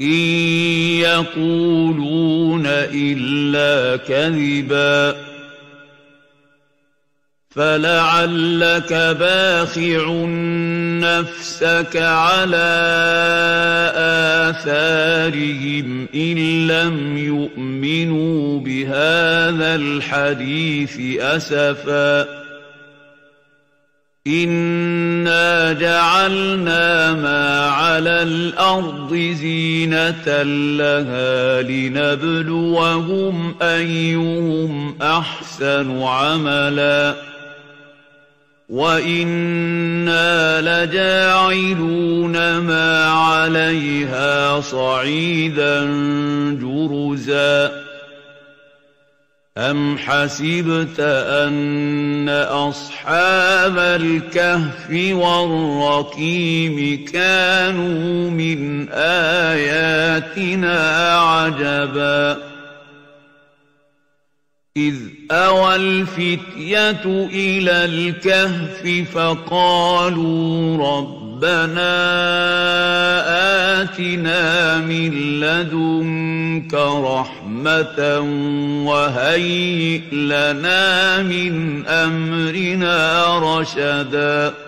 إن يقولون إلا كذبا فلعلك باخع نفسك على آثارهم إن لم يؤمنوا بهذا الحديث أسفاً إنا جعلنا ما على الأرض زينة لها لنبلوهم أيهم أحسن عملا وإنا لجاعلون ما عليها صعيدا جرزا أم حسبت أن أصحاب الكهف والرقيم كانوا من آياتنا عجبا إذ أوى الفتية إلى الكهف فقالوا رب ربنا آتنا من لدنك رحمة وهيئ لنا من أمرنا رشداً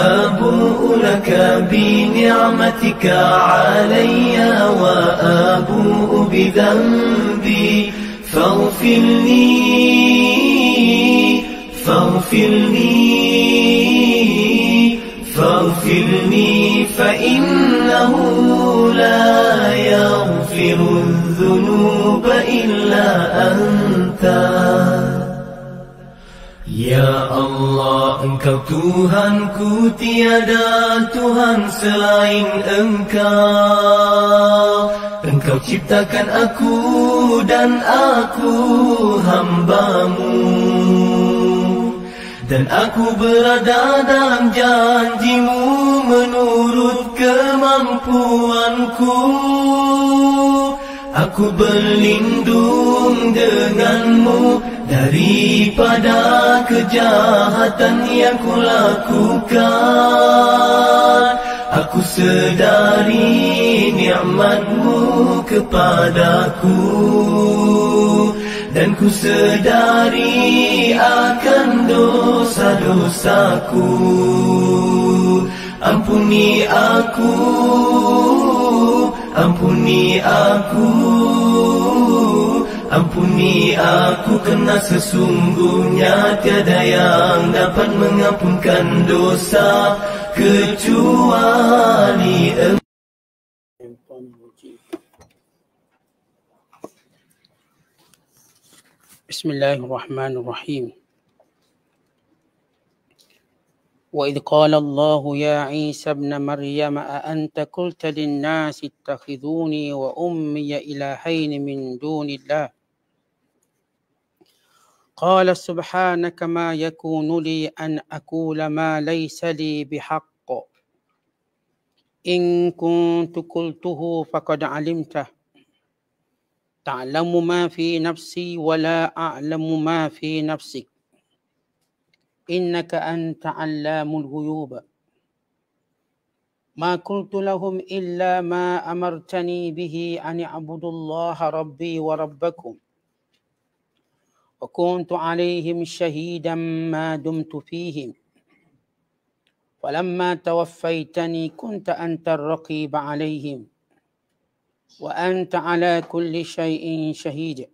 أبوء لك بنعمتك علي وأبوء بذنبي فاغفر لي فاغفر لي فاغفر لي فإنه لا يغفر الذنوب إلا أنت Ya Allah, Engkau Tuhanku tiada Tuhan selain Engkau. Engkau ciptakan aku dan aku hambaMu. Dan aku berada dalam janjimu menurut kemampuanku. Aku berlindung denganmu Daripada kejahatan yang kulakukan Aku sedari ni'matmu kepadaku Dan ku sedari akan dosa-dosaku Ampuni aku ampuni aku Ampuni aku kena sesungguhnya tiada yang dapat mengampunkan dosa kecuali Bismillahirrahmanirrahim. وإذ قال الله يا عيسى ابن مريم أأنت قلت للناس اتخذوني وأمي إلهين من دون الله قال سبحانك ما يكون لي أن أقول ما ليس لي بحق إن كنت قلته فقد علمته تعلم ما في نفسي ولا أعلم ما في نفسك إنك أنت علام الغيوب ما قلت لهم إلا ما أمرتني به أن أعبدوا الله ربي وربكم وكنت عليهم شهيدا ما دمت فيهم ولما توفيتني كنت أنت الرقيب عليهم وأنت على كل شيء شهيد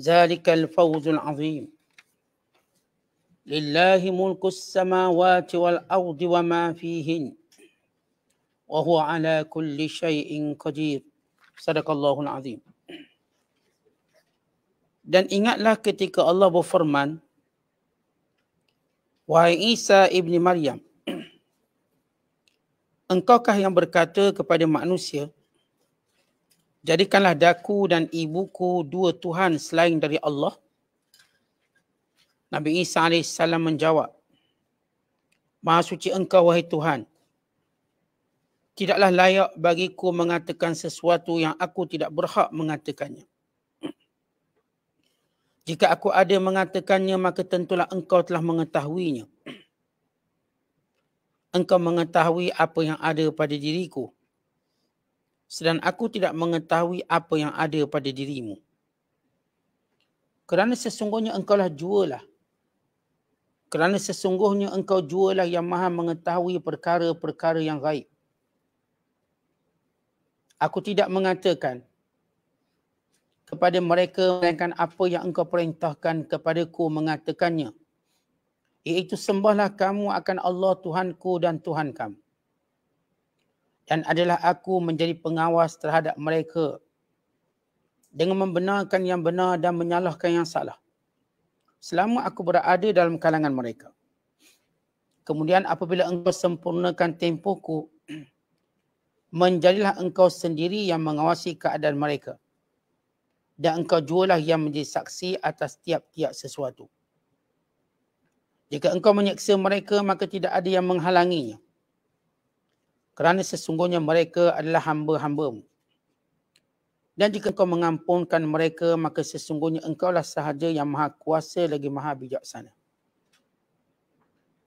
ذلك الفوز العظيم لله ملك السماوات والارض وما فيهن وهو على كل شيء قدير صدق الله العظيم dan ingatlah ketika Allah berfirman wahai Isa ibni Maryam engkaukah yang berkata kepada manusia Jadikanlah daku dan ibuku dua Tuhan selain dari Allah. Nabi Isa AS menjawab, Maha suci engkau wahai Tuhan. Tidaklah layak bagiku mengatakan sesuatu yang aku tidak berhak mengatakannya. Jika aku ada mengatakannya, maka tentulah engkau telah mengetahuinya. Engkau mengetahui apa yang ada pada diriku sedang aku tidak mengetahui apa yang ada pada dirimu. Kerana sesungguhnya engkau lah jualah. Kerana sesungguhnya engkau jualah yang maha mengetahui perkara-perkara yang baik Aku tidak mengatakan kepada mereka melainkan apa yang engkau perintahkan kepadaku mengatakannya. Iaitu sembahlah kamu akan Allah Tuhanku dan Tuhan kamu dan adalah aku menjadi pengawas terhadap mereka dengan membenarkan yang benar dan menyalahkan yang salah selama aku berada dalam kalangan mereka kemudian apabila engkau sempurnakan tempohku menjadilah engkau sendiri yang mengawasi keadaan mereka dan engkau jualah yang menjadi saksi atas tiap-tiap sesuatu jika engkau menyeksa mereka maka tidak ada yang menghalanginya kerana sesungguhnya mereka adalah hamba-hambamu. Dan jika engkau mengampunkan mereka, maka sesungguhnya engkau lah sahaja yang maha kuasa lagi maha bijaksana.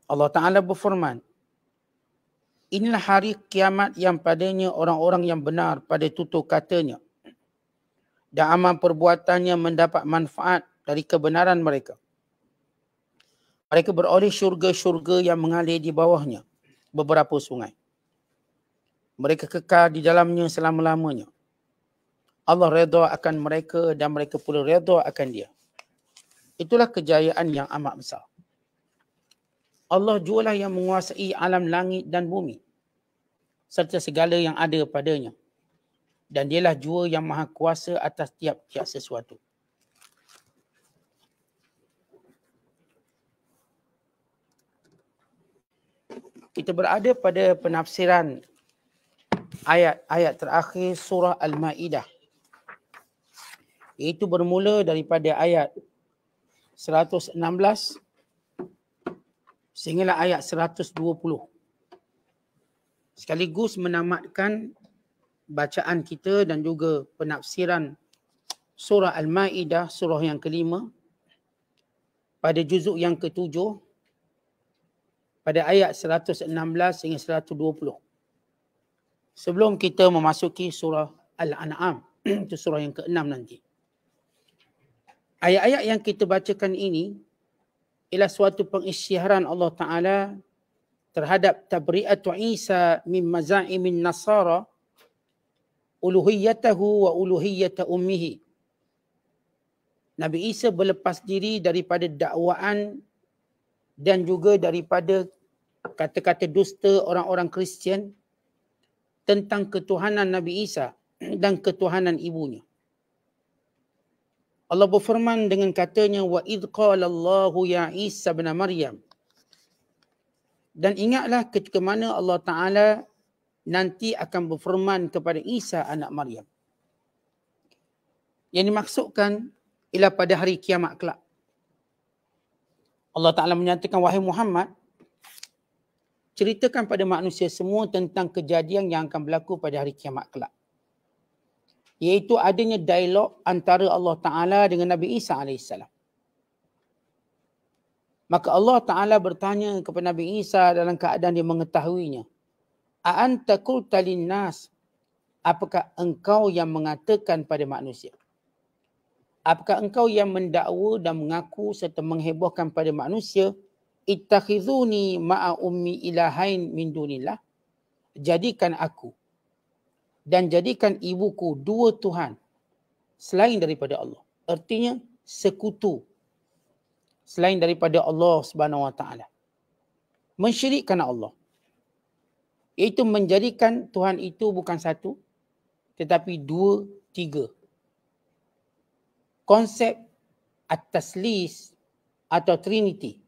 Allah Ta'ala berfirman, Inilah hari kiamat yang padanya orang-orang yang benar pada tutur katanya. Dan aman perbuatannya mendapat manfaat dari kebenaran mereka. Mereka beroleh syurga-syurga yang mengalir di bawahnya beberapa sungai mereka kekal di dalamnya selama-lamanya. Allah redha akan mereka dan mereka pula redha akan dia. Itulah kejayaan yang amat besar. Allah jualah yang menguasai alam langit dan bumi serta segala yang ada padanya. Dan dialah jua yang maha kuasa atas tiap-tiap sesuatu. Kita berada pada penafsiran ayat ayat terakhir surah al-maidah itu bermula daripada ayat 116 sehinggalah ayat 120 sekaligus menamatkan bacaan kita dan juga penafsiran surah al-maidah surah yang kelima pada juzuk yang ketujuh pada ayat 116 hingga 120 sebelum kita memasuki surah Al-An'am, itu surah yang ke-6 nanti. Ayat-ayat yang kita bacakan ini ialah suatu pengisytiharan Allah Ta'ala terhadap tabri'atu Isa min Mazai min nasara uluhiyatahu wa uluhiyata ummihi. Nabi Isa berlepas diri daripada dakwaan dan juga daripada kata-kata dusta orang-orang Kristian -orang tentang ketuhanan Nabi Isa dan ketuhanan ibunya. Allah berfirman dengan katanya wa id qala Allahu ya Isa bin Maryam. Dan ingatlah ketika mana Allah Taala nanti akan berfirman kepada Isa anak Maryam. Yang dimaksudkan ialah pada hari kiamat kelak. Allah Taala menyatakan wahai Muhammad ceritakan pada manusia semua tentang kejadian yang akan berlaku pada hari kiamat kelak. Iaitu adanya dialog antara Allah Ta'ala dengan Nabi Isa AS. Maka Allah Ta'ala bertanya kepada Nabi Isa dalam keadaan dia mengetahuinya. A'anta talin nas? Apakah engkau yang mengatakan pada manusia? Apakah engkau yang mendakwa dan mengaku serta menghebohkan pada manusia? ittakhizuni ma'a ummi ilahain min dunillah jadikan aku dan jadikan ibuku dua tuhan selain daripada Allah artinya sekutu selain daripada Allah Subhanahu wa taala mensyirikkan Allah iaitu menjadikan tuhan itu bukan satu tetapi dua tiga konsep at-taslis atau trinity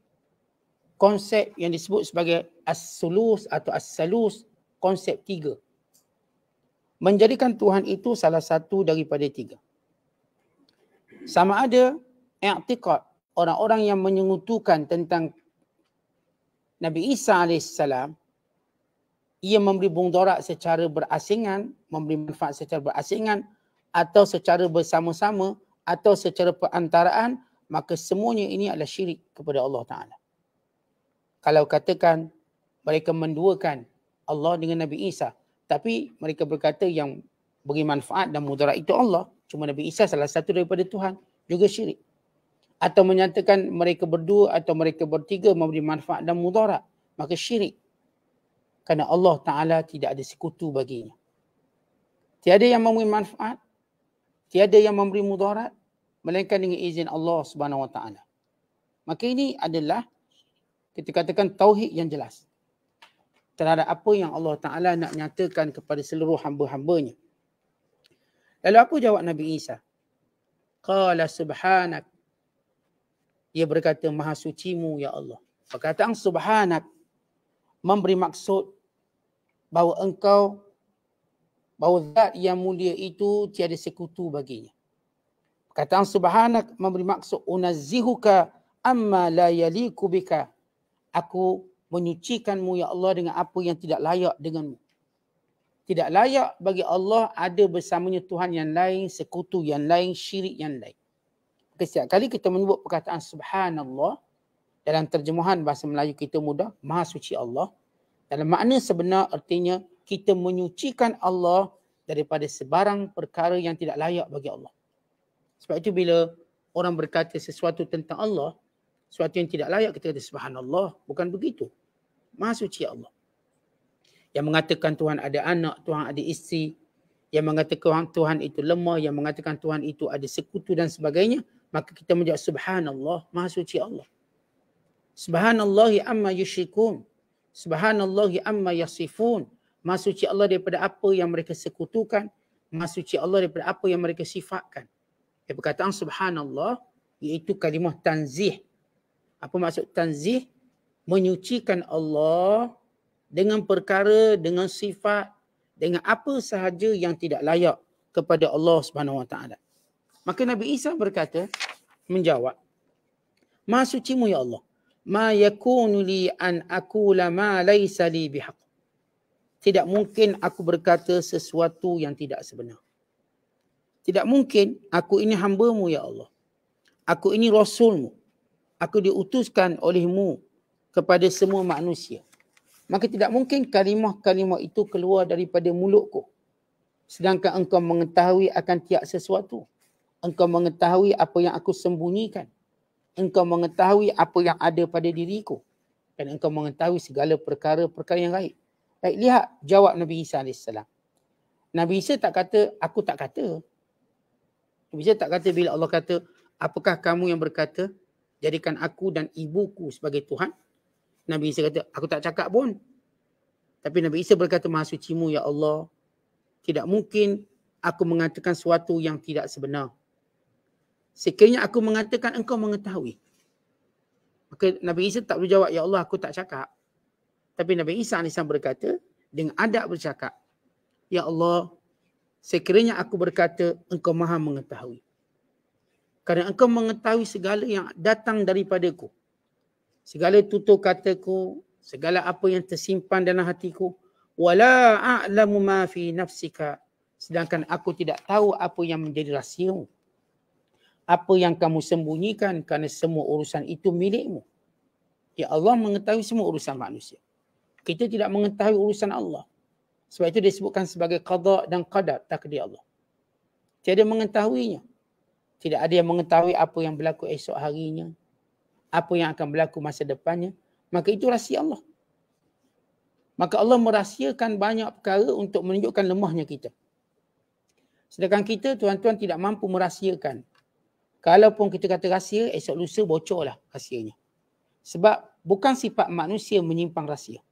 konsep yang disebut sebagai as-sulus atau as-salus konsep tiga. Menjadikan Tuhan itu salah satu daripada tiga. Sama ada i'tiqad orang-orang yang menyengutukan tentang Nabi Isa AS ia memberi bundarat secara berasingan, memberi manfaat secara berasingan atau secara bersama-sama atau secara perantaraan maka semuanya ini adalah syirik kepada Allah Ta'ala kalau katakan mereka menduakan Allah dengan Nabi Isa tapi mereka berkata yang beri manfaat dan mudarat itu Allah cuma Nabi Isa salah satu daripada Tuhan juga syirik atau menyatakan mereka berdua atau mereka bertiga memberi manfaat dan mudarat maka syirik kerana Allah taala tidak ada sekutu baginya tiada yang memberi manfaat tiada yang memberi mudarat melainkan dengan izin Allah Subhanahu wa taala maka ini adalah kita katakan tauhid yang jelas terhadap apa yang Allah Ta'ala nak nyatakan kepada seluruh hamba-hambanya. Lalu apa jawab Nabi Isa? Qala subhanak. Ia berkata, Maha sucimu, Ya Allah. Perkataan subhanak memberi maksud bahawa engkau, bahawa zat yang mulia itu tiada sekutu baginya. Perkataan subhanak memberi maksud unazihuka amma la yaliku bika aku menyucikanmu ya Allah dengan apa yang tidak layak denganmu. Tidak layak bagi Allah ada bersamanya Tuhan yang lain, sekutu yang lain, syirik yang lain. Setiap kali kita menyebut perkataan subhanallah dalam terjemahan bahasa Melayu kita mudah, maha suci Allah. Dalam makna sebenar artinya kita menyucikan Allah daripada sebarang perkara yang tidak layak bagi Allah. Sebab itu bila orang berkata sesuatu tentang Allah, sesuatu yang tidak layak kita kata subhanallah bukan begitu maha suci Allah yang mengatakan Tuhan ada anak Tuhan ada isteri yang mengatakan Tuhan itu lemah yang mengatakan Tuhan itu ada sekutu dan sebagainya maka kita menjawab subhanallah maha suci Allah subhanallahi amma yushikun subhanallahi amma yasifun maha suci Allah daripada apa yang mereka sekutukan maha suci Allah daripada apa yang mereka sifatkan dia perkataan subhanallah iaitu kalimah tanzih apa maksud tanzih menyucikan Allah dengan perkara dengan sifat dengan apa sahaja yang tidak layak kepada Allah Subhanahu Wa Taala maka Nabi Isa berkata menjawab ma sucimu ya Allah ma yakunu li an aqula ma laysa li bihaq tidak mungkin aku berkata sesuatu yang tidak sebenar tidak mungkin aku ini hamba-Mu ya Allah aku ini rasul-Mu aku diutuskan olehmu kepada semua manusia. Maka tidak mungkin kalimah-kalimah itu keluar daripada mulutku. Sedangkan engkau mengetahui akan tiap sesuatu. Engkau mengetahui apa yang aku sembunyikan. Engkau mengetahui apa yang ada pada diriku. Dan engkau mengetahui segala perkara-perkara yang lain. Baik, lihat jawab Nabi Isa AS. Nabi Isa tak kata, aku tak kata. Nabi Isa tak kata bila Allah kata, apakah kamu yang berkata, jadikan aku dan ibuku sebagai Tuhan? Nabi Isa kata, aku tak cakap pun. Tapi Nabi Isa berkata, maha suci ya Allah. Tidak mungkin aku mengatakan sesuatu yang tidak sebenar. Sekiranya aku mengatakan engkau mengetahui. Maka Nabi Isa tak perlu jawab, ya Allah aku tak cakap. Tapi Nabi Isa AS berkata, dengan adab bercakap. Ya Allah, sekiranya aku berkata, engkau maha mengetahui kerana engkau mengetahui segala yang datang daripada ku, Segala tutur kataku, segala apa yang tersimpan dalam hatiku. Wala a'lamu ma fi nafsika. Sedangkan aku tidak tahu apa yang menjadi rahsia. Apa yang kamu sembunyikan kerana semua urusan itu milikmu. Ya Allah mengetahui semua urusan manusia. Kita tidak mengetahui urusan Allah. Sebab itu disebutkan sebagai qada dan qadar takdir Allah. Tiada mengetahuinya. Tidak ada yang mengetahui apa yang berlaku esok harinya. Apa yang akan berlaku masa depannya. Maka itu rahsia Allah. Maka Allah merahsiakan banyak perkara untuk menunjukkan lemahnya kita. Sedangkan kita tuan-tuan tidak mampu merahsiakan. Kalaupun kita kata rahsia, esok lusa bocorlah rahsianya. Sebab bukan sifat manusia menyimpang rahsia.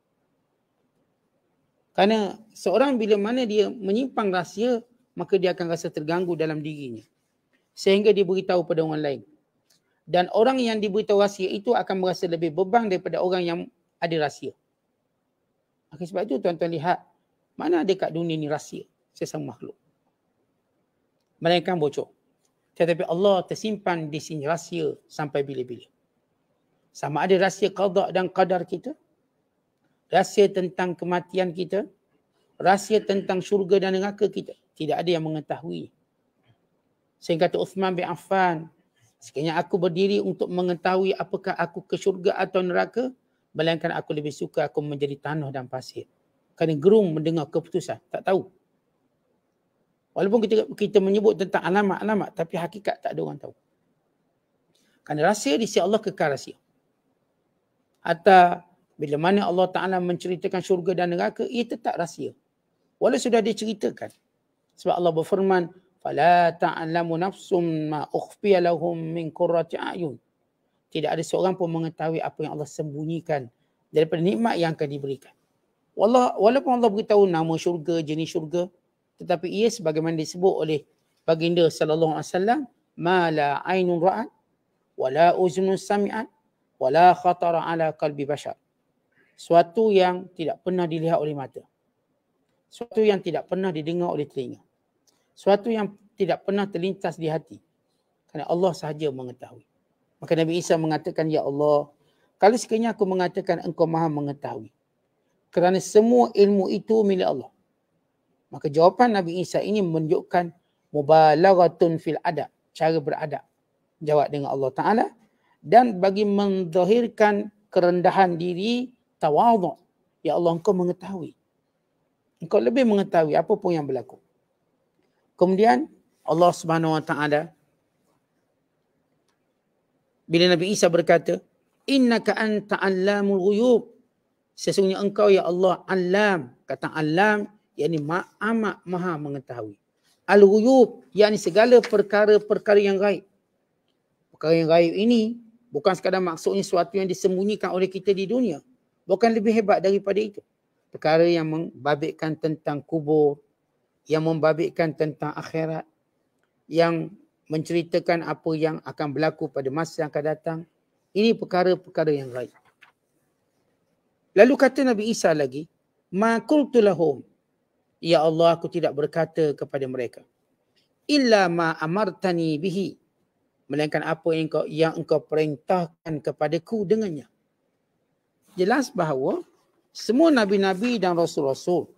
Karena seorang bila mana dia menyimpang rahsia, maka dia akan rasa terganggu dalam dirinya sehingga dia beritahu pada orang lain. Dan orang yang diberitahu rahsia itu akan merasa lebih beban daripada orang yang ada rahsia. Okay, sebab itu tuan-tuan lihat mana ada kat dunia ni rahsia sesama makhluk. Melainkan bocor. Tetapi Allah tersimpan di sini rahsia sampai bila-bila. Sama ada rahsia qadak dan qadar kita. Rahsia tentang kematian kita. Rahsia tentang syurga dan neraka kita. Tidak ada yang mengetahui. Sehingga kata Uthman bin Affan, sekiranya aku berdiri untuk mengetahui apakah aku ke syurga atau neraka, melainkan aku lebih suka aku menjadi tanah dan pasir. Kerana gerung mendengar keputusan, tak tahu. Walaupun kita kita menyebut tentang alamat-alamat, tapi hakikat tak ada orang tahu. Kerana rahsia di si Allah kekal rahsia. Atau bila mana Allah Ta'ala menceritakan syurga dan neraka, ia tetap rahsia. Walau sudah diceritakan. Sebab Allah berfirman, فلا تعلم نفس ما أخفي لهم من قرة ayun tidak ada seorang pun mengetahui apa yang Allah sembunyikan daripada nikmat yang akan diberikan. Allah, walaupun Allah beritahu nama syurga, jenis syurga, tetapi ia sebagaimana disebut oleh baginda sallallahu alaihi wasallam, ma la ainun ra'at wa la uzunun sami'at wa la khatara ala qalbi bashar. Suatu yang tidak pernah dilihat oleh mata. Suatu yang tidak pernah didengar oleh telinga suatu yang tidak pernah terlintas di hati. Kerana Allah sahaja mengetahui. Maka Nabi Isa mengatakan, Ya Allah, kalau sekiranya aku mengatakan engkau maha mengetahui. Kerana semua ilmu itu milik Allah. Maka jawapan Nabi Isa ini menunjukkan mubalaghatun fil adab, cara beradab. Jawab dengan Allah Taala dan bagi menzahirkan kerendahan diri tawadu, Ya Allah engkau mengetahui. Engkau lebih mengetahui apa pun yang berlaku. Kemudian Allah Subhanahu Wa Taala bila Nabi Isa berkata, Inna ka anta alamul ghuyub." Sesungguhnya engkau ya Allah Alam, kata Alam yakni amat maha mengetahui. Al-ghuyub yakni segala perkara-perkara yang gaib. Perkara yang gaib ini bukan sekadar maksudnya sesuatu yang disembunyikan oleh kita di dunia. Bukan lebih hebat daripada itu. Perkara yang membabitkan tentang kubur, yang membabitkan tentang akhirat yang menceritakan apa yang akan berlaku pada masa yang akan datang ini perkara-perkara yang gaib lalu kata Nabi Isa lagi ma qultu lahum ya Allah aku tidak berkata kepada mereka illa ma amartani bihi melainkan apa yang engkau yang engkau perintahkan kepadaku dengannya jelas bahawa semua nabi-nabi dan rasul-rasul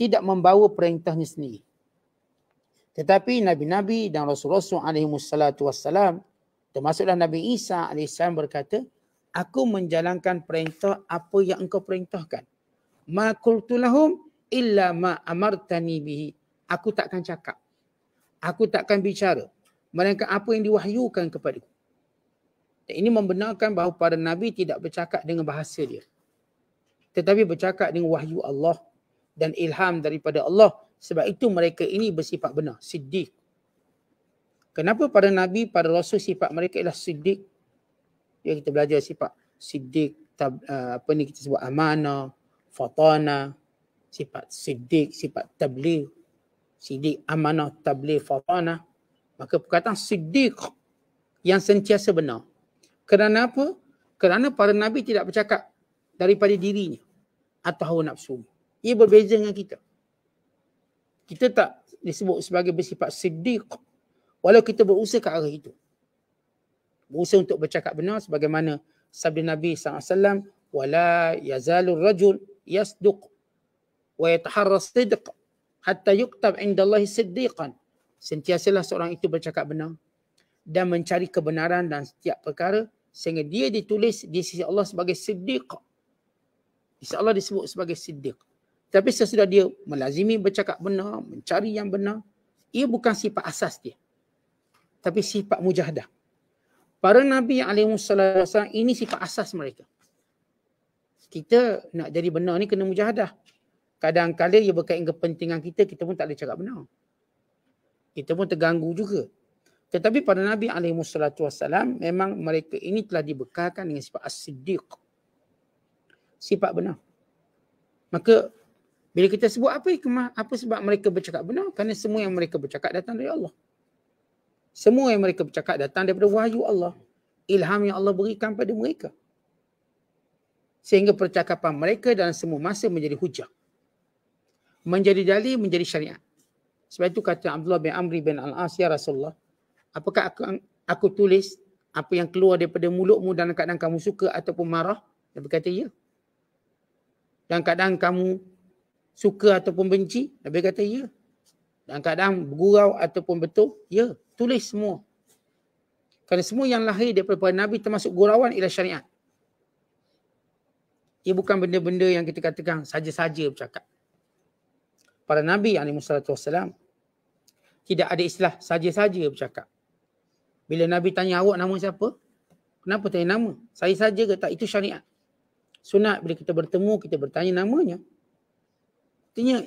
tidak membawa perintahnya sendiri. Tetapi Nabi-Nabi dan Rasul Rasulullah SAW termasuklah Nabi Isa AS berkata, Aku menjalankan perintah apa yang engkau perintahkan. Ma kultulahum illa ma amartani bihi. Aku takkan cakap. Aku takkan bicara. Mereka apa yang diwahyukan kepada. Dan ini membenarkan bahawa para Nabi tidak bercakap dengan bahasa dia. Tetapi bercakap dengan wahyu Allah dan ilham daripada Allah. Sebab itu mereka ini bersifat benar. Siddiq. Kenapa para Nabi, para Rasul sifat mereka ialah Siddiq? Ya kita belajar sifat Siddiq. Tab, uh, apa ni kita sebut amanah, fatana, sifat Siddiq, sifat tabligh. Siddiq, amanah, tabligh, fatana. Maka perkataan Siddiq yang sentiasa benar. Kerana apa? Kerana para Nabi tidak bercakap daripada dirinya atau hawa nafsu ia berbeza dengan kita. Kita tak disebut sebagai bersifat siddiq walau kita berusaha ke arah itu. Berusaha untuk bercakap benar sebagaimana sabda Nabi SAW wala yazalur rajul yasduq wa yataharra sidq hatta yuktab inda Allah siddiqan. Sentiasalah seorang itu bercakap benar dan mencari kebenaran dan setiap perkara sehingga dia ditulis di sisi Allah sebagai siddiq. Insya Allah disebut sebagai siddiq. Tapi sesudah dia melazimi bercakap benar, mencari yang benar, ia bukan sifat asas dia. Tapi sifat mujahadah. Para Nabi alaihi wasallam ini sifat asas mereka. Kita nak jadi benar ni kena mujahadah. Kadang-kadang ia berkaitan kepentingan kita, kita pun tak boleh cakap benar. Kita pun terganggu juga. Tetapi para Nabi alaihi wasallam memang mereka ini telah dibekalkan dengan sifat as-siddiq. Sifat benar. Maka bila kita sebut apa hikmah, apa sebab mereka bercakap benar? Kerana semua yang mereka bercakap datang dari Allah. Semua yang mereka bercakap datang daripada wahyu Allah. Ilham yang Allah berikan pada mereka. Sehingga percakapan mereka dalam semua masa menjadi hujah. Menjadi dalih, menjadi syariat. Sebab itu kata Abdullah bin Amri bin Al-As, ya Rasulullah, apakah aku, aku tulis apa yang keluar daripada mulutmu dan kadang-kadang kamu suka ataupun marah? Dia berkata, ya. Dan kadang kadang kamu suka ataupun benci? Nabi kata ya. Dan kadang bergurau ataupun betul, ya. Tulis semua. Kerana semua yang lahir daripada Nabi termasuk gurauan ialah syariat. Ia bukan benda-benda yang kita katakan saja-saja bercakap. Para Nabi SAW tidak ada istilah saja-saja bercakap. Bila Nabi tanya awak nama siapa? Kenapa tanya nama? Saya saja ke tak? Itu syariat. Sunat bila kita bertemu, kita bertanya namanya. Artinya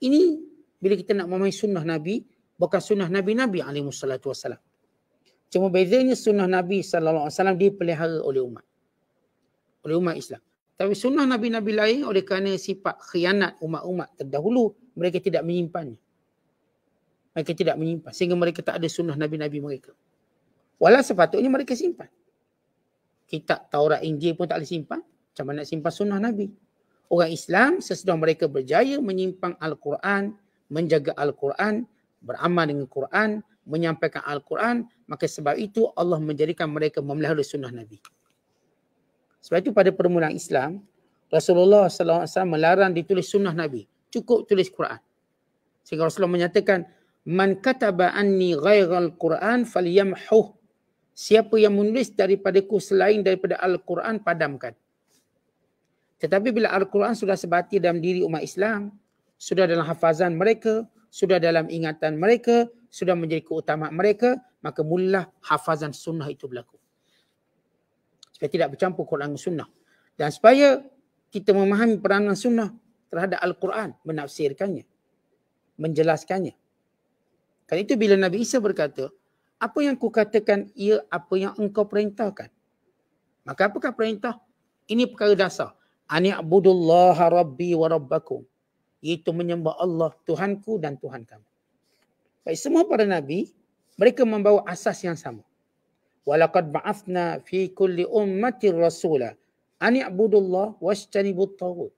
ini bila kita nak memahami sunnah Nabi bukan sunnah Nabi Nabi alaihi wassalatu wassalam. Cuma bezanya sunnah Nabi sallallahu alaihi wasallam dipelihara oleh umat. Oleh umat Islam. Tapi sunnah Nabi-Nabi lain oleh kerana sifat khianat umat-umat terdahulu, mereka tidak menyimpannya. Mereka tidak menyimpan. Sehingga mereka tak ada sunnah Nabi-Nabi mereka. Walau sepatutnya mereka simpan. Kitab Taurat Injil pun tak boleh simpan. Macam mana nak simpan sunnah Nabi? orang Islam sesudah mereka berjaya menyimpang Al-Quran, menjaga Al-Quran, beramal dengan Quran, menyampaikan Al-Quran, maka sebab itu Allah menjadikan mereka memelihara sunnah Nabi. Sebab itu pada permulaan Islam, Rasulullah SAW melarang ditulis sunnah Nabi. Cukup tulis Quran. Sehingga Rasulullah menyatakan, Man kataba anni ghairal Quran fal yamhuh, Siapa yang menulis daripada daripadaku selain daripada Al-Quran, padamkan. Tetapi bila Al-Quran sudah sebati dalam diri umat Islam, sudah dalam hafazan mereka, sudah dalam ingatan mereka, sudah menjadi keutamaan mereka, maka mulalah hafazan sunnah itu berlaku. Supaya tidak bercampur Quran dengan sunnah. Dan supaya kita memahami peranan sunnah terhadap Al-Quran, menafsirkannya, menjelaskannya. Kan itu bila Nabi Isa berkata, apa yang ku katakan ia apa yang engkau perintahkan. Maka apakah perintah? Ini perkara dasar. Ani abudullah rabbi wa rabbakum. Iaitu menyembah Allah Tuhanku dan Tuhan kamu. Baik semua para nabi mereka membawa asas yang sama. Walaqad ba'athna fi kulli ummati rasula ani abudullah wastanibut tagut.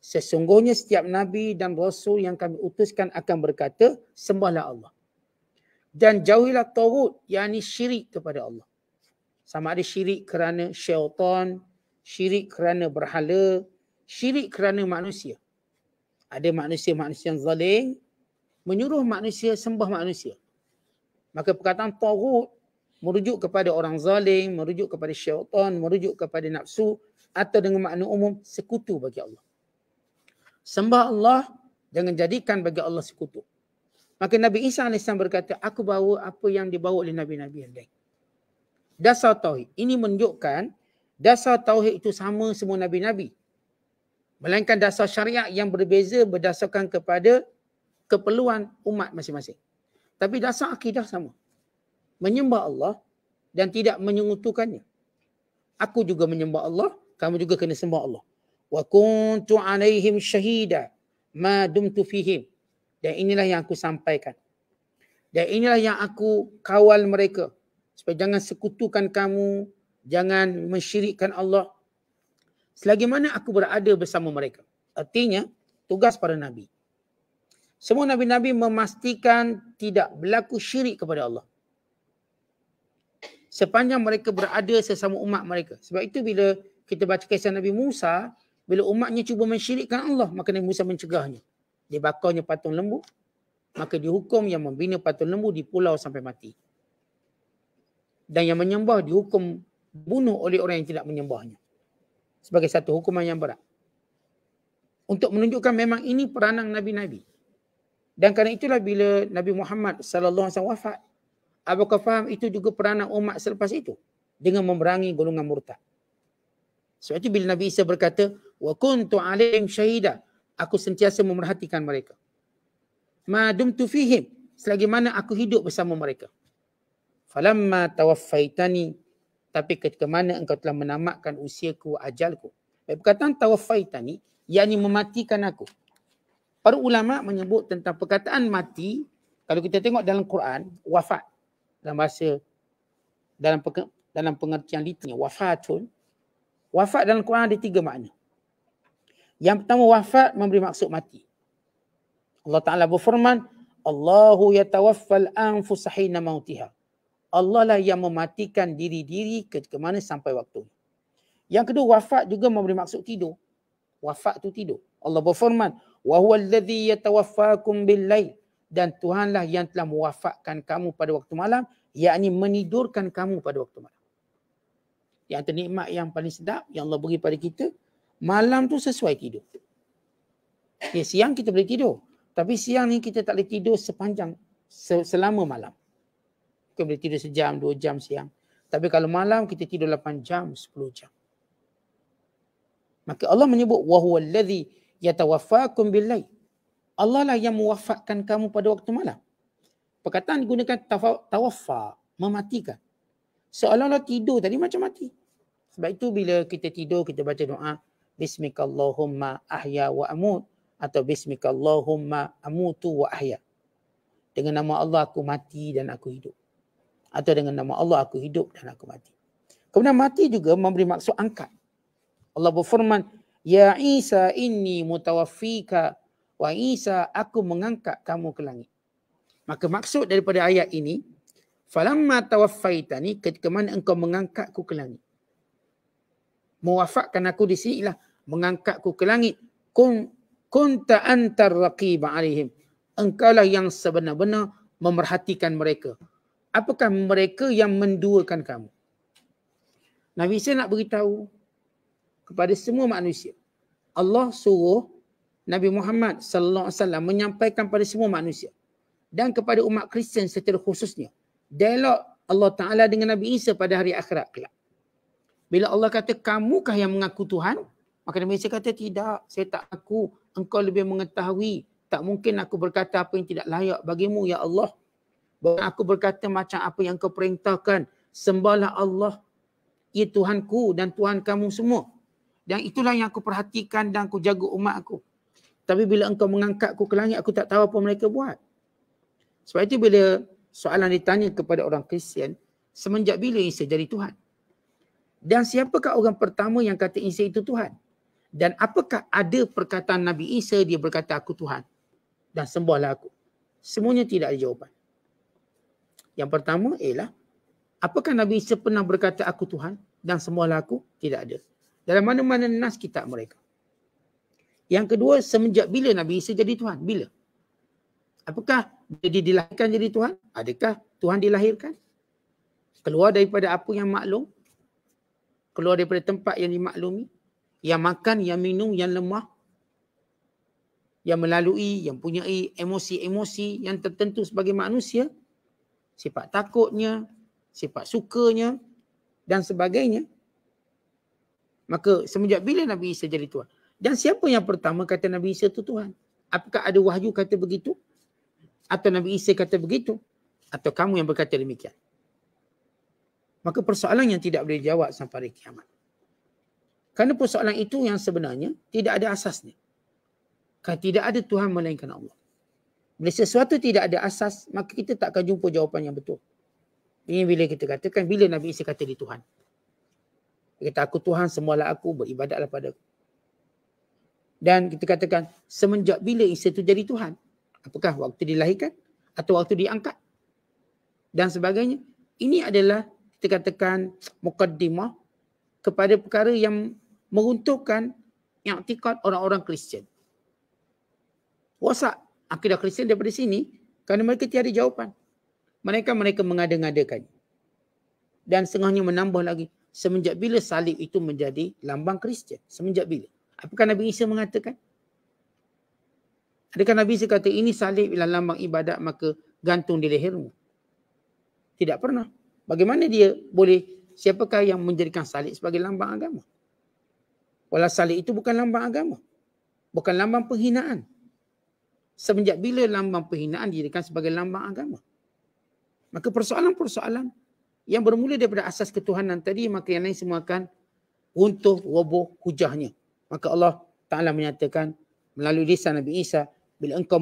Sesungguhnya setiap nabi dan rasul yang kami utuskan akan berkata sembahlah Allah. Dan jauhilah tagut yakni syirik kepada Allah. Sama ada syirik kerana syaitan, syirik kerana berhala, syirik kerana manusia. Ada manusia-manusia yang zalim, menyuruh manusia sembah manusia. Maka perkataan tawud merujuk kepada orang zalim, merujuk kepada syaitan, merujuk kepada nafsu atau dengan makna umum sekutu bagi Allah. Sembah Allah, jangan jadikan bagi Allah sekutu. Maka Nabi Isa AS berkata, aku bawa apa yang dibawa oleh Nabi-Nabi yang lain. Dasar tauhid. Ini menunjukkan dasar tauhid itu sama semua nabi-nabi. Melainkan dasar syariat yang berbeza berdasarkan kepada keperluan umat masing-masing. Tapi dasar akidah sama. Menyembah Allah dan tidak menyengutukannya. Aku juga menyembah Allah, kamu juga kena sembah Allah. Wa kuntu alaihim syahida ma dumtu fihim. Dan inilah yang aku sampaikan. Dan inilah yang aku kawal mereka. Supaya jangan sekutukan kamu jangan mensyirikkan Allah selagi mana aku berada bersama mereka. Artinya tugas para nabi. Semua nabi-nabi memastikan tidak berlaku syirik kepada Allah. Sepanjang mereka berada sesama umat mereka. Sebab itu bila kita baca kisah Nabi Musa, bila umatnya cuba mensyirikkan Allah, maka Nabi Musa mencegahnya. Dia bakarnya patung lembu, maka dihukum yang membina patung lembu di pulau sampai mati. Dan yang menyembah dihukum dibunuh oleh orang yang tidak menyembahnya. Sebagai satu hukuman yang berat. Untuk menunjukkan memang ini peranan Nabi-Nabi. Dan kerana itulah bila Nabi Muhammad sallallahu alaihi wasallam wafat, Abu Kafam itu juga peranan umat selepas itu dengan memerangi golongan murtad. Sebab itu bila Nabi Isa berkata, "Wa kuntu alaihim syahida," aku sentiasa memerhatikan mereka. Ma dumtu fihim, selagi mana aku hidup bersama mereka. Falamma tawaffaitani tapi ketika mana engkau telah menamatkan usiaku ajalku. Baik eh, perkataan tawafaita ni yakni mematikan aku. Para ulama menyebut tentang perkataan mati kalau kita tengok dalam Quran wafat dalam bahasa dalam dalam pengertian litnya wafatun wafat dalam Quran ada tiga makna. Yang pertama wafat memberi maksud mati. Allah Taala berfirman Allahu yatawaffal anfusahina mautihah. Allah lah yang mematikan diri-diri ke, ke mana sampai waktu. Yang kedua, wafat juga memberi maksud tidur. Wafat tu tidur. Allah berfirman, وَهُوَ الَّذِي bil lail Dan Tuhanlah yang telah mewafatkan kamu pada waktu malam, yakni menidurkan kamu pada waktu malam. Yang ternikmat yang paling sedap yang Allah beri pada kita, malam tu sesuai tidur. Ya, siang kita boleh tidur. Tapi siang ni kita tak boleh tidur sepanjang, selama malam. Kita boleh tidur sejam, dua jam siang. Tapi kalau malam, kita tidur lapan jam, sepuluh jam. Maka Allah menyebut, وَهُوَ الَّذِي يَتَوَفَّاكُمْ بِاللَّيْءٍ Allah lah yang mewafatkan kamu pada waktu malam. Perkataan digunakan tawafa mematikan. Seolah-olah tidur tadi macam mati. Sebab itu bila kita tidur, kita baca doa, Bismikallahumma ahya wa amut atau Bismikallahumma amutu wa ahya. Dengan nama Allah aku mati dan aku hidup atau dengan nama Allah aku hidup dan aku mati. Kemudian mati juga memberi maksud angkat. Allah berfirman, Ya Isa ini mutawafika wa Isa aku mengangkat kamu ke langit. Maka maksud daripada ayat ini, Falamma ni, ketika mana engkau mengangkatku ke langit. Mewafakkan aku di sini ialah mengangkatku ke langit. Kun, kunta antar raqiba alihim. Engkau lah yang sebenar-benar memerhatikan mereka apakah mereka yang menduakan kamu? Nabi Isa nak beritahu kepada semua manusia. Allah suruh Nabi Muhammad sallallahu alaihi wasallam menyampaikan kepada semua manusia dan kepada umat Kristian secara khususnya dialog Allah Taala dengan Nabi Isa pada hari akhirat kelak. Bila Allah kata kamukah yang mengaku Tuhan? Maka Nabi Isa kata tidak, saya tak aku. Engkau lebih mengetahui. Tak mungkin aku berkata apa yang tidak layak bagimu ya Allah. Bahawa aku berkata macam apa yang kau perintahkan. Sembahlah Allah. Ya Tuhanku dan Tuhan kamu semua. Dan itulah yang aku perhatikan dan aku jaga umat aku. Tapi bila engkau mengangkatku ke langit, aku tak tahu apa mereka buat. Sebab itu bila soalan ditanya kepada orang Kristian, semenjak bila Isa jadi Tuhan? Dan siapakah orang pertama yang kata Isa itu Tuhan? Dan apakah ada perkataan Nabi Isa, dia berkata aku Tuhan. Dan sembahlah aku. Semuanya tidak ada jawapan. Yang pertama ialah apakah Nabi Isa pernah berkata aku Tuhan dan semua laku tidak ada. Dalam mana-mana nas kitab mereka. Yang kedua semenjak bila Nabi Isa jadi Tuhan? Bila? Apakah jadi dilahirkan jadi Tuhan? Adakah Tuhan dilahirkan? Keluar daripada apa yang maklum? Keluar daripada tempat yang dimaklumi? Yang makan, yang minum, yang lemah? Yang melalui, yang punya emosi-emosi yang tertentu sebagai manusia? sifat takutnya, sifat sukanya dan sebagainya. Maka semenjak bila Nabi Isa jadi Tuhan? Dan siapa yang pertama kata Nabi Isa itu Tuhan? Apakah ada wahyu kata begitu? Atau Nabi Isa kata begitu? Atau kamu yang berkata demikian? Maka persoalan yang tidak boleh dijawab sampai hari kiamat. Kerana persoalan itu yang sebenarnya tidak ada asasnya. Kerana tidak ada Tuhan melainkan Allah. Bila sesuatu tidak ada asas, maka kita tak akan jumpa jawapan yang betul. Ini bila kita katakan, bila Nabi Isa kata di Tuhan. Dia kata, aku Tuhan, semualah aku, beribadatlah pada aku. Dan kita katakan, semenjak bila Isa itu jadi Tuhan? Apakah waktu dilahirkan? Atau waktu diangkat? Dan sebagainya. Ini adalah, kita katakan, mukaddimah kepada perkara yang meruntuhkan yang orang-orang Kristian. Wasak akidah Kristian daripada sini kerana mereka tiada jawapan. Mereka mereka mengada-ngadakan. Dan setengahnya menambah lagi semenjak bila salib itu menjadi lambang Kristian? Semenjak bila? Apakah Nabi Isa mengatakan? Adakah Nabi Isa kata ini salib ialah lambang ibadat maka gantung di lehermu? Tidak pernah. Bagaimana dia boleh siapakah yang menjadikan salib sebagai lambang agama? Walau salib itu bukan lambang agama. Bukan lambang penghinaan semenjak bila lambang penghinaan dijadikan sebagai lambang agama? Maka persoalan-persoalan yang bermula daripada asas ketuhanan tadi, maka yang lain semua akan runtuh, roboh, hujahnya. Maka Allah Ta'ala menyatakan melalui lisan Nabi Isa, bila engkau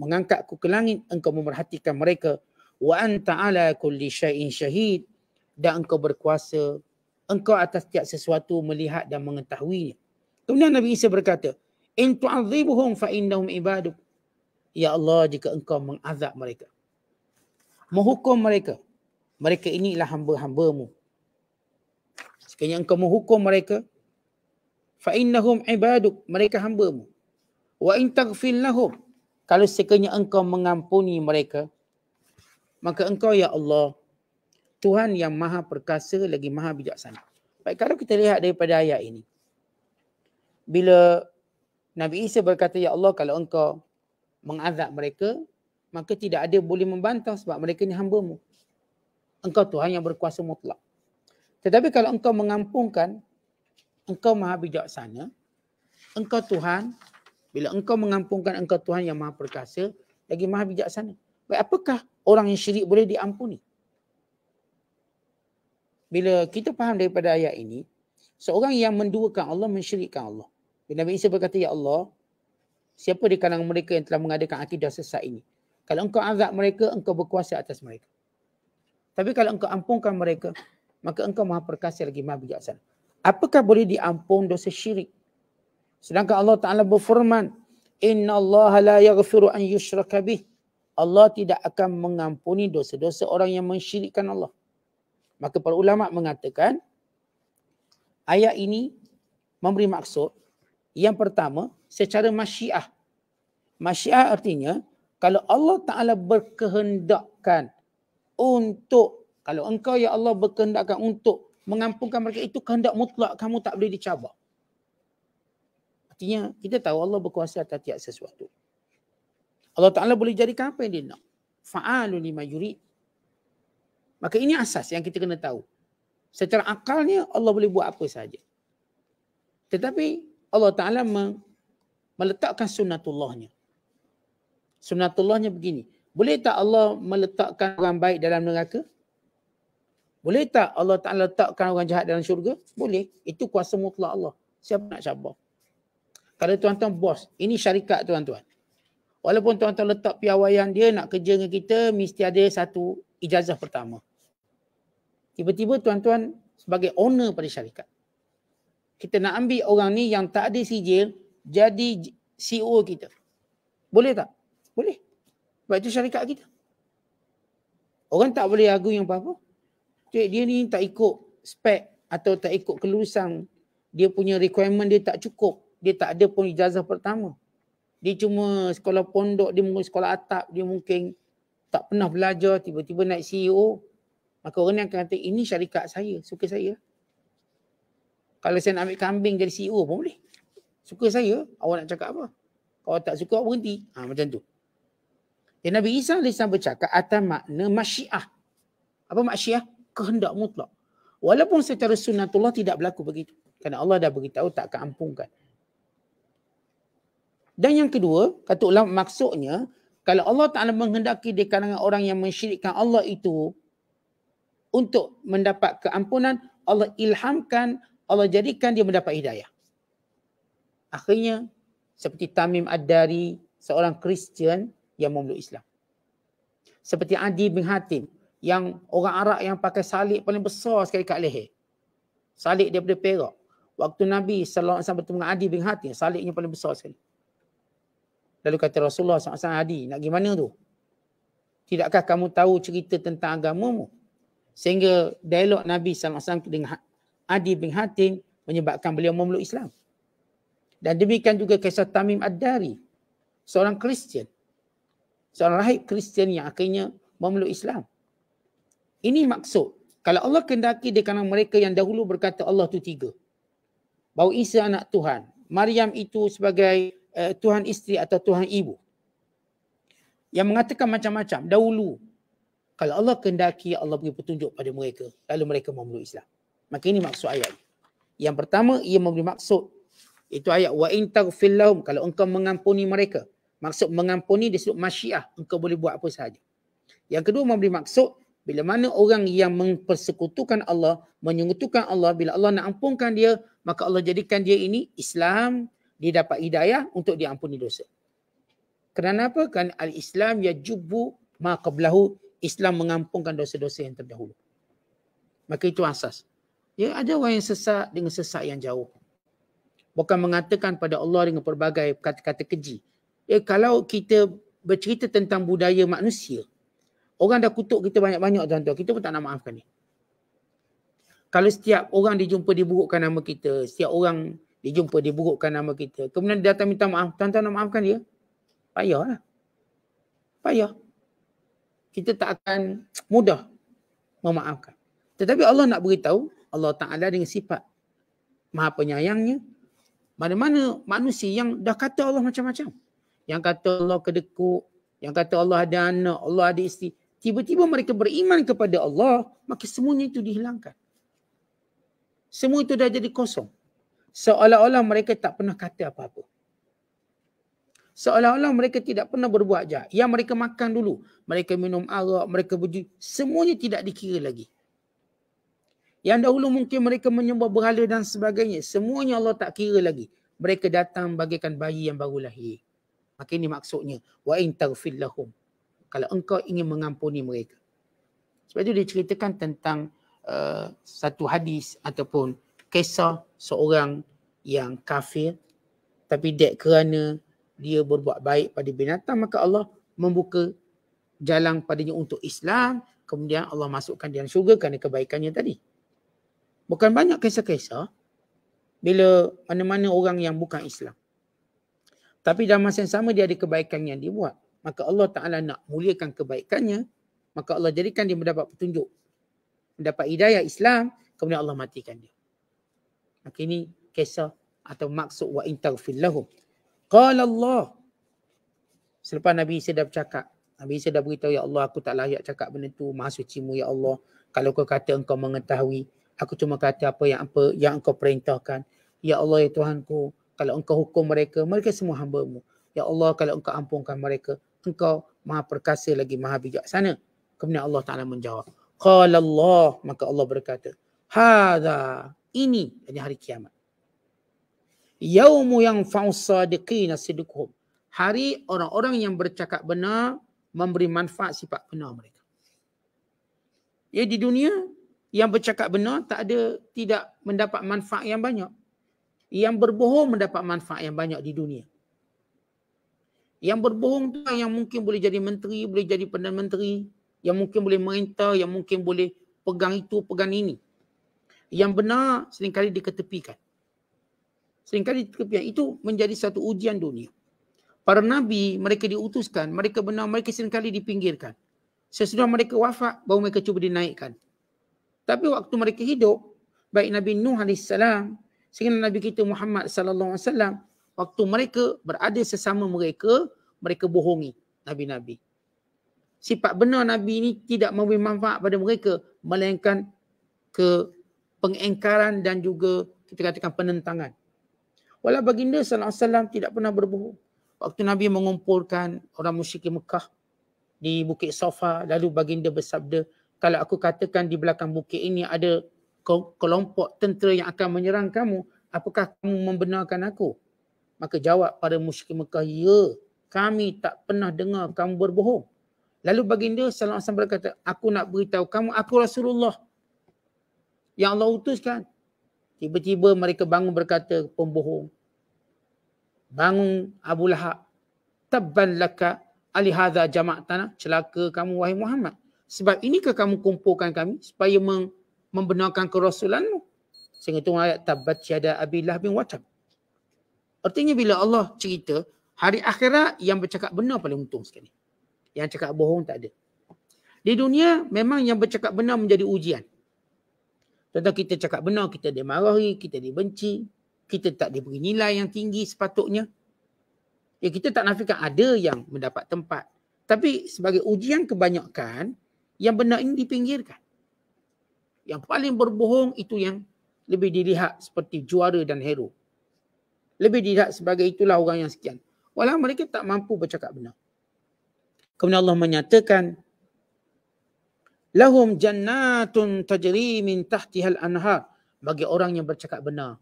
mengangkatku ke langit, engkau memerhatikan mereka. Wa anta ala kulli syai'in syahid. Dan engkau berkuasa. Engkau atas tiap sesuatu melihat dan mengetahuinya. Kemudian Nabi Isa berkata, in tu'adzibuhum fa innahum ibaduk ya allah jika engkau mengazab mereka menghukum mereka mereka inilah hamba-hambamu sekiranya engkau menghukum mereka fa innahum ibaduk mereka hamba wa in kalau sekiranya engkau mengampuni mereka maka engkau ya Allah Tuhan yang maha perkasa lagi maha bijaksana baik kalau kita lihat daripada ayat ini bila Nabi Isa berkata, Ya Allah, kalau engkau mengazab mereka, maka tidak ada boleh membantah sebab mereka ni hambaMu. Engkau Tuhan yang berkuasa mutlak. Tetapi kalau engkau mengampungkan, engkau maha bijaksana, engkau Tuhan, bila engkau mengampungkan, engkau Tuhan yang maha perkasa, lagi maha bijaksana. Baik, apakah orang yang syirik boleh diampuni? Bila kita faham daripada ayat ini, seorang yang menduakan Allah, mensyirikkan Allah. Bin Nabi Isa berkata, Ya Allah, siapa di kalangan mereka yang telah mengadakan akidah sesat ini? Kalau engkau azab mereka, engkau berkuasa atas mereka. Tapi kalau engkau ampunkan mereka, maka engkau maha perkasa lagi maha bijaksana. Apakah boleh diampun dosa syirik? Sedangkan Allah Ta'ala berfirman, Inna Allah la yaghfiru an yushraka bih. Allah tidak akan mengampuni dosa-dosa orang yang mensyirikkan Allah. Maka para ulama mengatakan ayat ini memberi maksud yang pertama, secara masyiah. Masyiah artinya, kalau Allah Ta'ala berkehendakkan untuk, kalau engkau ya Allah berkehendakkan untuk mengampunkan mereka, itu kehendak mutlak kamu tak boleh dicabar. Artinya, kita tahu Allah berkuasa atas tiap sesuatu. Allah Ta'ala boleh jadikan apa yang dia nak. Fa'alu lima yurid. Maka ini asas yang kita kena tahu. Secara akalnya Allah boleh buat apa sahaja. Tetapi Allah Ta'ala meletakkan sunnatullahnya. Sunnatullahnya begini. Boleh tak Allah meletakkan orang baik dalam neraka? Boleh tak Allah Ta'ala letakkan orang jahat dalam syurga? Boleh. Itu kuasa mutlak Allah. Siapa nak cabar? Kalau tuan-tuan bos, ini syarikat tuan-tuan. Walaupun tuan-tuan letak piawaian dia nak kerja dengan kita, mesti ada satu ijazah pertama. Tiba-tiba tuan-tuan sebagai owner pada syarikat kita nak ambil orang ni yang tak ada sijil jadi CEO kita. Boleh tak? Boleh. Sebab itu syarikat kita. Orang tak boleh argue yang apa-apa. Jadi dia ni tak ikut spek atau tak ikut kelulusan. Dia punya requirement dia tak cukup. Dia tak ada pun ijazah pertama. Dia cuma sekolah pondok, dia mungkin sekolah atap, dia mungkin tak pernah belajar, tiba-tiba naik CEO. Maka orang ni akan kata, ini syarikat saya, suka saya. Kalau saya nak ambil kambing jadi CEO pun boleh. Suka saya, awak nak cakap apa? Kalau tak suka, awak berhenti. Ha, macam tu. Dan Nabi Isa AS bercakap atas makna masyiah. Apa masyiah? Kehendak mutlak. Walaupun secara sunnatullah tidak berlaku begitu. Kerana Allah dah beritahu tak akan ampunkan. Dan yang kedua, kata ulama maksudnya, kalau Allah Ta'ala menghendaki di kalangan orang yang mensyirikkan Allah itu untuk mendapat keampunan, Allah ilhamkan Allah jadikan dia mendapat hidayah. Akhirnya, seperti Tamim Ad-Dari, seorang Kristian yang memeluk Islam. Seperti Adi bin Hatim, yang orang Arab yang pakai salib paling besar sekali kat leher. Salib daripada perak. Waktu Nabi SAW bertemu dengan Adi bin Hatim, salibnya paling besar sekali. Lalu kata Rasulullah SAW, Adi, nak pergi mana tu? Tidakkah kamu tahu cerita tentang agamamu? Sehingga dialog Nabi SAW dengan Adi bin Hatim menyebabkan beliau memeluk Islam. Dan demikian juga kisah Tamim Ad-Dari. Seorang Kristian. Seorang rahib Kristian yang akhirnya memeluk Islam. Ini maksud. Kalau Allah kendaki di kalangan mereka yang dahulu berkata Allah itu tiga. Bahawa Isa anak Tuhan. Maryam itu sebagai uh, Tuhan isteri atau Tuhan ibu. Yang mengatakan macam-macam. Dahulu. Kalau Allah kendaki Allah beri petunjuk pada mereka. Lalu mereka memeluk Islam. Maka ini maksud ayat. Yang pertama ia memberi maksud itu ayat wa in taghfir lahum kalau engkau mengampuni mereka. Maksud mengampuni disebut masyiah, engkau boleh buat apa sahaja. Yang kedua memberi maksud bila mana orang yang mempersekutukan Allah, menyungutukan Allah, bila Allah nak ampunkan dia, maka Allah jadikan dia ini Islam, dia dapat hidayah untuk diampuni dosa. Kerana apa? Kan al-Islam ya jubbu ma qablahu, Islam mengampunkan dosa-dosa yang terdahulu. Maka itu asas. Ya, ada orang yang sesat dengan sesat yang jauh. Bukan mengatakan pada Allah dengan pelbagai kata-kata keji. Ya, kalau kita bercerita tentang budaya manusia, orang dah kutuk kita banyak-banyak tuan-tuan, kita pun tak nak maafkan dia. Kalau setiap orang dijumpa diburukkan nama kita, setiap orang dijumpa diburukkan nama kita, kemudian dia datang minta maaf, tuan-tuan nak maafkan dia? Payahlah. Payah. Kita tak akan mudah memaafkan. Tetapi Allah nak beritahu Allah Ta'ala dengan sifat maha penyayangnya. Mana-mana manusia yang dah kata Allah macam-macam. Yang kata Allah kedekuk, yang kata Allah ada anak, Allah ada isteri. Tiba-tiba mereka beriman kepada Allah, maka semuanya itu dihilangkan. Semua itu dah jadi kosong. Seolah-olah mereka tak pernah kata apa-apa. Seolah-olah mereka tidak pernah berbuat jahat. Yang mereka makan dulu. Mereka minum arak. Mereka berjudi. Semuanya tidak dikira lagi. Yang dahulu mungkin mereka menyembah berhala dan sebagainya. Semuanya Allah tak kira lagi. Mereka datang bagaikan bayi yang baru lahir. Maka ini maksudnya. Wa in lahum. Kalau engkau ingin mengampuni mereka. Sebab itu diceritakan tentang uh, satu hadis ataupun kisah seorang yang kafir. Tapi dek kerana dia berbuat baik pada binatang. Maka Allah membuka jalan padanya untuk Islam. Kemudian Allah masukkan dia syurga kerana kebaikannya tadi. Bukan banyak kisah-kisah bila mana-mana orang yang bukan Islam. Tapi dalam masa yang sama dia ada kebaikan yang dia buat. Maka Allah Ta'ala nak muliakan kebaikannya. Maka Allah jadikan dia mendapat petunjuk. Mendapat hidayah Islam. Kemudian Allah matikan dia. Maka ini kisah atau maksud wa intaghfir lahum. Qala Allah. Selepas Nabi Isa dah bercakap. Nabi Isa dah beritahu, Ya Allah aku tak layak cakap benda tu. Maha suci mu Ya Allah. Kalau kau kata engkau mengetahui aku cuma kata apa yang apa yang engkau perintahkan. Ya Allah ya Tuhanku, kalau engkau hukum mereka, mereka semua hambaMu. Ya Allah, kalau engkau ampunkan mereka, engkau Maha perkasa lagi Maha bijaksana. Kemudian Allah Taala menjawab, "Qala Allah," maka Allah berkata, "Hadza ini hanya hari kiamat. Yaumu yang fa'usadiqina sidquhum. Hari orang-orang yang bercakap benar memberi manfaat sifat benar mereka. Ya di dunia yang bercakap benar tak ada tidak mendapat manfaat yang banyak. Yang berbohong mendapat manfaat yang banyak di dunia. Yang berbohong tu yang mungkin boleh jadi menteri, boleh jadi perdana menteri, yang mungkin boleh merintah, yang mungkin boleh pegang itu, pegang ini. Yang benar seringkali diketepikan. Seringkali diketepikan. Itu menjadi satu ujian dunia. Para Nabi, mereka diutuskan, mereka benar, mereka seringkali dipinggirkan. Sesudah mereka wafat, baru mereka cuba dinaikkan. Tapi waktu mereka hidup, baik Nabi Nuh AS, sehingga Nabi kita Muhammad SAW, waktu mereka berada sesama mereka, mereka bohongi Nabi-Nabi. Sifat benar Nabi ini tidak memberi manfaat pada mereka, melainkan ke pengengkaran dan juga kita katakan penentangan. Walau baginda SAW tidak pernah berbohong. Waktu Nabi mengumpulkan orang musyrik Mekah di Bukit Sofa, lalu baginda bersabda, kalau aku katakan di belakang bukit ini ada kelompok tentera yang akan menyerang kamu, apakah kamu membenarkan aku? Maka jawab pada musyrik Mekah, ya, kami tak pernah dengar kamu berbohong. Lalu baginda sallallahu alaihi berkata, aku nak beritahu kamu aku Rasulullah yang Allah utuskan. Tiba-tiba mereka bangun berkata pembohong. Bangun Abu Lahab. Tabban laka ali hadza jama'tana celaka kamu wahai Muhammad sebab inikah kamu kumpulkan kami supaya mem- membenarkan kerasulanmu? Sehingga tu ayat tabat syada abillah bin watab. Artinya bila Allah cerita, hari akhirat yang bercakap benar paling untung sekali. Yang cakap bohong tak ada. Di dunia memang yang bercakap benar menjadi ujian. Contoh kita cakap benar, kita dimarahi, kita dibenci. Kita tak diberi nilai yang tinggi sepatutnya. Ya kita tak nafikan ada yang mendapat tempat. Tapi sebagai ujian kebanyakan, yang benar ini dipinggirkan. Yang paling berbohong itu yang lebih dilihat seperti juara dan hero. Lebih dilihat sebagai itulah orang yang sekian. Walau mereka tak mampu bercakap benar. Kemudian Allah menyatakan lahum jannatun tajri min tahtiha al-anhar bagi orang yang bercakap benar.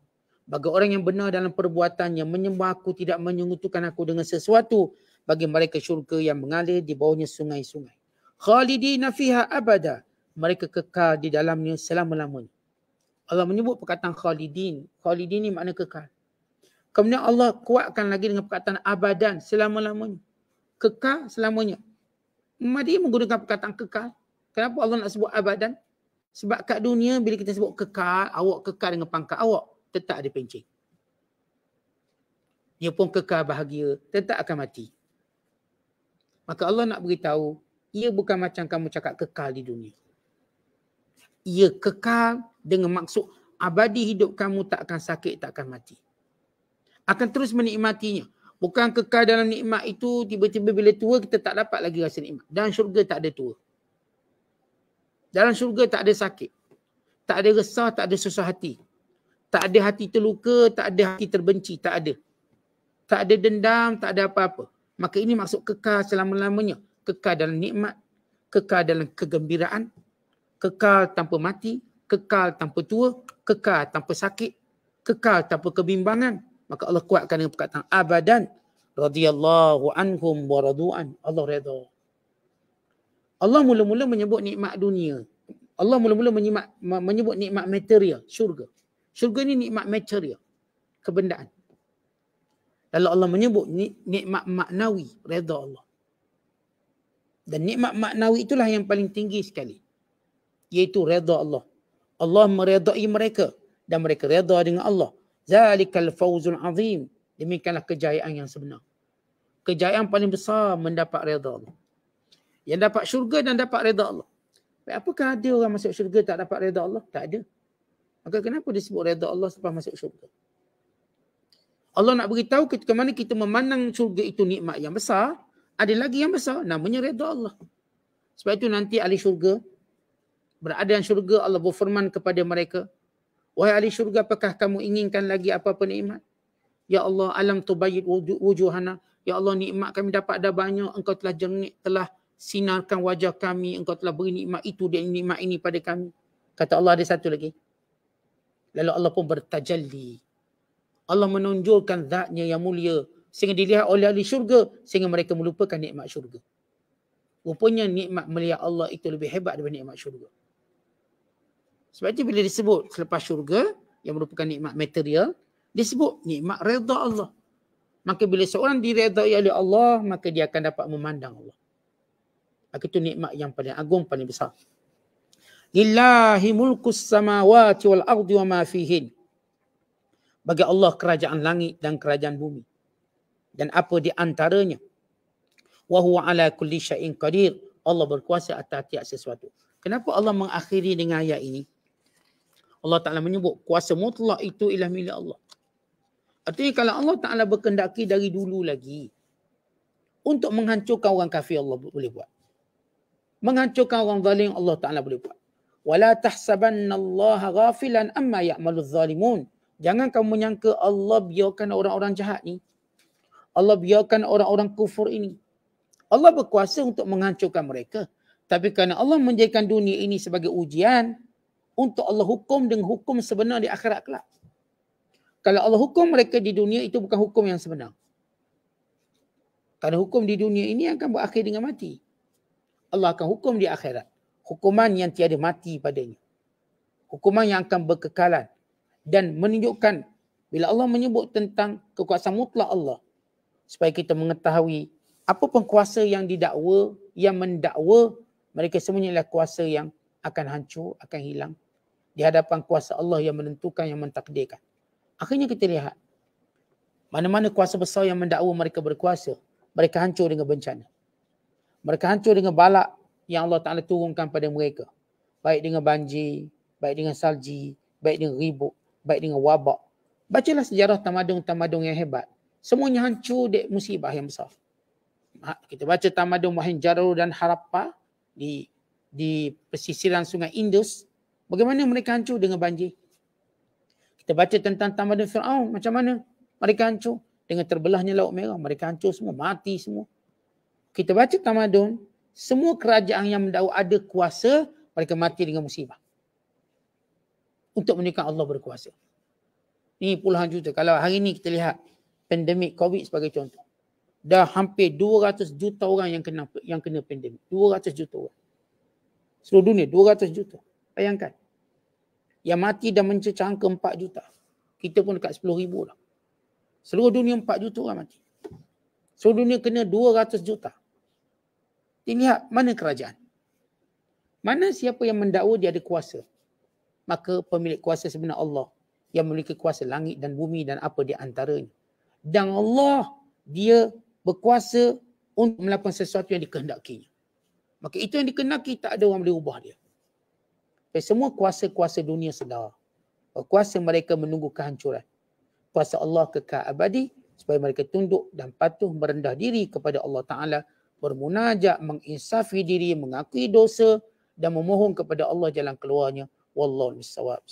Bagi orang yang benar dalam perbuatannya menyembah aku tidak menyungutukan aku dengan sesuatu bagi mereka syurga yang mengalir di bawahnya sungai-sungai khalidina fiha abada mereka kekal di dalamnya selama-lamanya Allah menyebut perkataan khalidin khalidin ni makna kekal kemudian Allah kuatkan lagi dengan perkataan abadan selama-lamanya kekal selamanya Mari menggunakan perkataan kekal kenapa Allah nak sebut abadan sebab kat dunia bila kita sebut kekal awak kekal dengan pangkat awak tetap ada pencing dia pun kekal bahagia tetap akan mati maka Allah nak beritahu ia bukan macam kamu cakap kekal di dunia. Ia kekal dengan maksud abadi hidup kamu tak akan sakit, tak akan mati. Akan terus menikmatinya. Bukan kekal dalam nikmat itu tiba-tiba bila tua kita tak dapat lagi rasa nikmat. Dalam syurga tak ada tua. Dalam syurga tak ada sakit. Tak ada resah, tak ada susah hati. Tak ada hati terluka, tak ada hati terbenci, tak ada. Tak ada dendam, tak ada apa-apa. Maka ini maksud kekal selama-lamanya kekal dalam nikmat, kekal dalam kegembiraan, kekal tanpa mati, kekal tanpa tua, kekal tanpa sakit, kekal tanpa kebimbangan. Maka Allah kuatkan dengan perkataan abadan radhiyallahu anhum wa radu'an. Allah redha. Allah mula-mula menyebut nikmat dunia. Allah mula-mula menyebut, menyebut nikmat material, syurga. Syurga ni nikmat material, kebendaan. Lalu Allah menyebut nikmat maknawi, redha Allah. Dan nikmat maknawi itulah yang paling tinggi sekali. Iaitu reda Allah. Allah meredai mereka. Dan mereka reda dengan Allah. Zalikal fawzul azim. Demikianlah kejayaan yang sebenar. Kejayaan paling besar mendapat reda Allah. Yang dapat syurga dan dapat reda Allah. Baik, apakah ada orang masuk syurga tak dapat reda Allah? Tak ada. Maka kenapa disebut reda Allah sebab masuk syurga? Allah nak beritahu ke mana kita memandang syurga itu nikmat yang besar ada lagi yang besar namanya reda Allah. Sebab itu nanti ahli syurga berada di syurga Allah berfirman kepada mereka, "Wahai ahli syurga, apakah kamu inginkan lagi apa-apa nikmat? Ya Allah, alam tubayyid wujuhana. Ya Allah, nikmat kami dapat dah banyak. Engkau telah jengit, telah sinarkan wajah kami. Engkau telah beri nikmat itu dan nikmat ini pada kami." Kata Allah ada satu lagi. Lalu Allah pun bertajalli. Allah menunjukkan zatnya yang mulia sehingga dilihat oleh ahli syurga sehingga mereka melupakan nikmat syurga. Rupanya nikmat melihat Allah itu lebih hebat daripada nikmat syurga. Sebab itu bila disebut selepas syurga yang merupakan nikmat material, disebut nikmat redha Allah. Maka bila seorang diredai oleh Allah, maka dia akan dapat memandang Allah. Maka itu nikmat yang paling agung, paling besar. Lillahi mulkus samawati wal ardi wa ma fihin. Bagi Allah kerajaan langit dan kerajaan bumi dan apa di antaranya. Wa huwa ala kulli syai'in qadir. Allah berkuasa atas tiap sesuatu. Kenapa Allah mengakhiri dengan ayat ini? Allah Ta'ala menyebut kuasa mutlak itu ialah milik Allah. Artinya kalau Allah Ta'ala berkehendaki dari dulu lagi untuk menghancurkan orang kafir Allah boleh buat. Menghancurkan orang zalim Allah Ta'ala boleh buat. Wala tahsabanna Allah ghafilan amma ya'malu zalimun. Jangan kamu menyangka Allah biarkan orang-orang jahat ni Allah biarkan orang-orang kufur ini. Allah berkuasa untuk menghancurkan mereka. Tapi kerana Allah menjadikan dunia ini sebagai ujian untuk Allah hukum dengan hukum sebenar di akhirat kelak. Kalau Allah hukum mereka di dunia itu bukan hukum yang sebenar. Kerana hukum di dunia ini akan berakhir dengan mati. Allah akan hukum di akhirat. Hukuman yang tiada mati padanya. Hukuman yang akan berkekalan. Dan menunjukkan bila Allah menyebut tentang kekuasaan mutlak Allah supaya kita mengetahui apa pun kuasa yang didakwa, yang mendakwa, mereka semuanya adalah kuasa yang akan hancur, akan hilang di hadapan kuasa Allah yang menentukan, yang mentakdirkan. Akhirnya kita lihat, mana-mana kuasa besar yang mendakwa mereka berkuasa, mereka hancur dengan bencana. Mereka hancur dengan balak yang Allah Ta'ala turunkan pada mereka. Baik dengan banjir, baik dengan salji, baik dengan ribut, baik dengan wabak. Bacalah sejarah tamadung-tamadung yang hebat semuanya hancur dek musibah yang besar. Ha, kita baca tamadun Mohenjaro dan Harappa di di pesisiran sungai Indus. Bagaimana mereka hancur dengan banjir? Kita baca tentang tamadun Fir'aun. Macam mana mereka hancur? Dengan terbelahnya Laut Merah. Mereka hancur semua. Mati semua. Kita baca tamadun. Semua kerajaan yang mendakwa ada kuasa. Mereka mati dengan musibah. Untuk menunjukkan Allah berkuasa. Ini puluhan juta. Kalau hari ini kita lihat pandemik COVID sebagai contoh. Dah hampir 200 juta orang yang kena yang kena pandemik. 200 juta orang. Seluruh dunia 200 juta. Bayangkan. Yang mati dah mencecah ke 4 juta. Kita pun dekat 10 ribu lah. Seluruh dunia 4 juta orang mati. Seluruh dunia kena 200 juta. ini Dilihat mana kerajaan. Mana siapa yang mendakwa dia ada kuasa. Maka pemilik kuasa sebenar Allah yang memiliki kuasa langit dan bumi dan apa di antaranya dan Allah dia berkuasa untuk melakukan sesuatu yang dikehendakinya. Maka itu yang dikenaki tak ada orang boleh ubah dia. Dan semua kuasa-kuasa dunia sedar. Kuasa mereka menunggu kehancuran. Kuasa Allah kekal abadi supaya mereka tunduk dan patuh merendah diri kepada Allah Ta'ala bermunajat menginsafi diri mengakui dosa dan memohon kepada Allah jalan keluarnya wallahu misawab